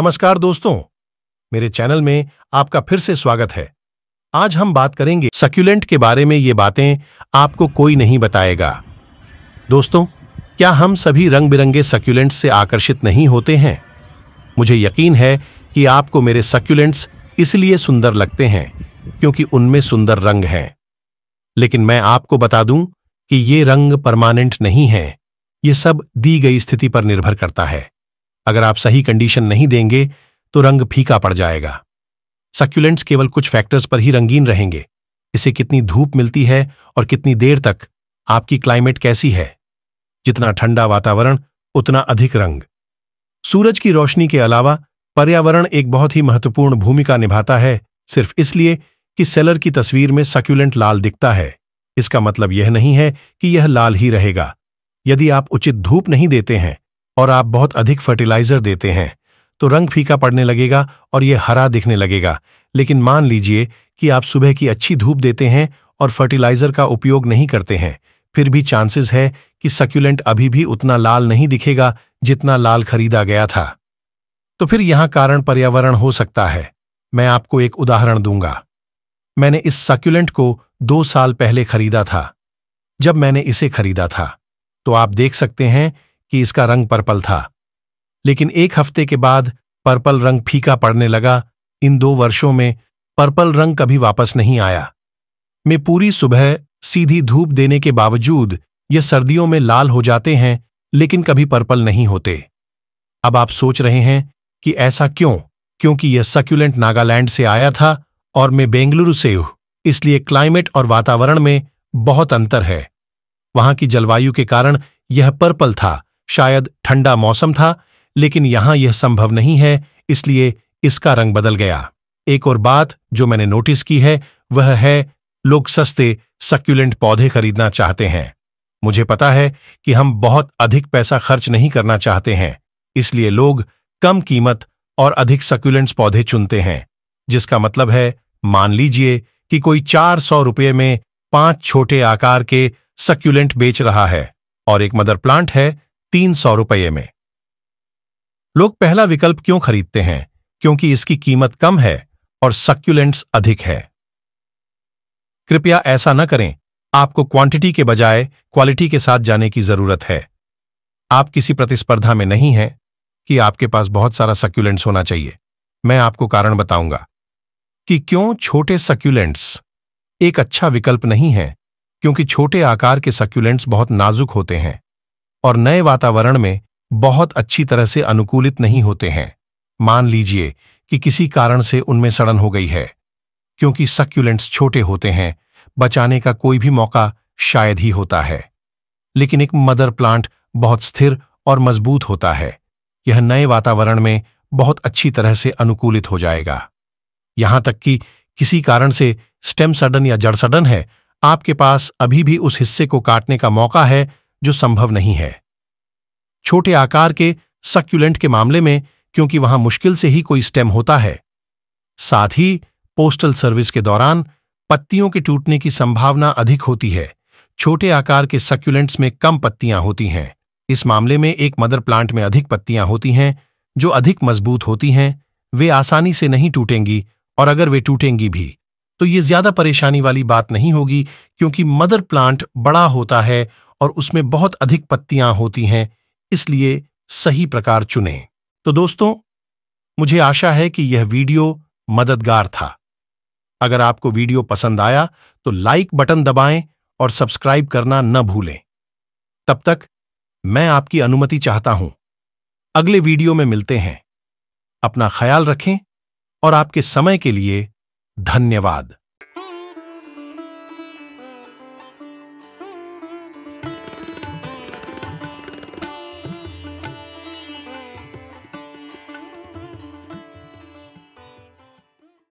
नमस्कार दोस्तों मेरे चैनल में आपका फिर से स्वागत है आज हम बात करेंगे सक्यूलेंट के बारे में ये बातें आपको कोई नहीं बताएगा दोस्तों क्या हम सभी रंग बिरंगे सक्यूलेंट से आकर्षित नहीं होते हैं मुझे यकीन है कि आपको मेरे सक्यूलेंट्स इसलिए सुंदर लगते हैं क्योंकि उनमें सुंदर रंग हैं लेकिन मैं आपको बता दूं कि ये रंग परमानेंट नहीं है ये सब दी गई स्थिति पर निर्भर करता है अगर आप सही कंडीशन नहीं देंगे तो रंग फीका पड़ जाएगा सक्यूलेंट्स केवल कुछ फैक्टर्स पर ही रंगीन रहेंगे इसे कितनी धूप मिलती है और कितनी देर तक आपकी क्लाइमेट कैसी है जितना ठंडा वातावरण उतना अधिक रंग सूरज की रोशनी के अलावा पर्यावरण एक बहुत ही महत्वपूर्ण भूमिका निभाता है सिर्फ इसलिए कि सेलर की तस्वीर में सक्यूलेंट लाल दिखता है इसका मतलब यह नहीं है कि यह लाल ही रहेगा यदि आप उचित धूप नहीं देते हैं और आप बहुत अधिक फर्टिलाइजर देते हैं तो रंग फीका पड़ने लगेगा और ये हरा दिखने लगेगा लेकिन मान लीजिए कि आप सुबह की अच्छी धूप देते हैं और फर्टिलाइजर का उपयोग नहीं करते हैं फिर भी चांसेस है कि सक्यूलेंट अभी भी उतना लाल नहीं दिखेगा जितना लाल खरीदा गया था तो फिर यहां कारण पर्यावरण हो सकता है मैं आपको एक उदाहरण दूंगा मैंने इस सक्यूलेंट को दो साल पहले खरीदा था जब मैंने इसे खरीदा था तो आप देख सकते हैं कि इसका रंग पर्पल था लेकिन एक हफ्ते के बाद पर्पल रंग फीका पड़ने लगा इन दो वर्षों में पर्पल रंग कभी वापस नहीं आया मैं पूरी सुबह सीधी धूप देने के बावजूद यह सर्दियों में लाल हो जाते हैं लेकिन कभी पर्पल नहीं होते अब आप सोच रहे हैं कि ऐसा क्यों क्योंकि यह सक्यूलेंट नागालैंड से आया था और मैं बेंगलुरु से हूं इसलिए क्लाइमेट और वातावरण में बहुत अंतर है वहां की जलवायु के कारण यह पर्पल था शायद ठंडा मौसम था लेकिन यहां यह संभव नहीं है इसलिए इसका रंग बदल गया एक और बात जो मैंने नोटिस की है वह है लोग सस्ते सक्यूलेंट पौधे खरीदना चाहते हैं मुझे पता है कि हम बहुत अधिक पैसा खर्च नहीं करना चाहते हैं इसलिए लोग कम कीमत और अधिक सक्यूलेंट्स पौधे चुनते हैं जिसका मतलब है मान लीजिए कि कोई चार सौ रुपये में पांच छोटे आकार के सक्यूलेंट बेच रहा है और एक मदर प्लांट है तीन सौ रुपये में लोग पहला विकल्प क्यों खरीदते हैं क्योंकि इसकी कीमत कम है और सक्यूलेंट्स अधिक है कृपया ऐसा न करें आपको क्वांटिटी के बजाय क्वालिटी के साथ जाने की जरूरत है आप किसी प्रतिस्पर्धा में नहीं हैं कि आपके पास बहुत सारा सक्यूलेंट्स होना चाहिए मैं आपको कारण बताऊंगा कि क्यों छोटे सक्यूलेंट्स एक अच्छा विकल्प नहीं है क्योंकि छोटे आकार के सक्यूलेंट्स बहुत नाजुक होते हैं और नए वातावरण में बहुत अच्छी तरह से अनुकूलित नहीं होते हैं मान लीजिए कि किसी कारण से उनमें सड़न हो गई है क्योंकि सक्यूलेंट्स छोटे होते हैं बचाने का कोई भी मौका शायद ही होता है लेकिन एक मदर प्लांट बहुत स्थिर और मजबूत होता है यह नए वातावरण में बहुत अच्छी तरह से अनुकूलित हो जाएगा यहां तक कि किसी कारण से स्टेम सडन या जड़ सडन है आपके पास अभी भी उस हिस्से को काटने का मौका है जो संभव नहीं है छोटे आकार के सक्यूलेंट के मामले में क्योंकि वहां मुश्किल से ही कोई स्टेम होता है साथ ही पोस्टल सर्विस के दौरान पत्तियों के टूटने की संभावना अधिक होती है छोटे आकार के सक्यूलेंट्स में कम पत्तियां होती हैं इस मामले में एक मदर प्लांट में अधिक पत्तियां होती हैं जो अधिक मजबूत होती हैं वे आसानी से नहीं टूटेंगी और अगर वे टूटेंगी भी तो ये ज्यादा परेशानी वाली बात नहीं होगी क्योंकि मदर प्लांट बड़ा होता है और उसमें बहुत अधिक पत्तियां होती हैं इसलिए सही प्रकार चुनें तो दोस्तों मुझे आशा है कि यह वीडियो मददगार था अगर आपको वीडियो पसंद आया तो लाइक बटन दबाएं और सब्सक्राइब करना न भूलें तब तक मैं आपकी अनुमति चाहता हूं अगले वीडियो में मिलते हैं अपना ख्याल रखें और आपके समय के लिए धन्यवाद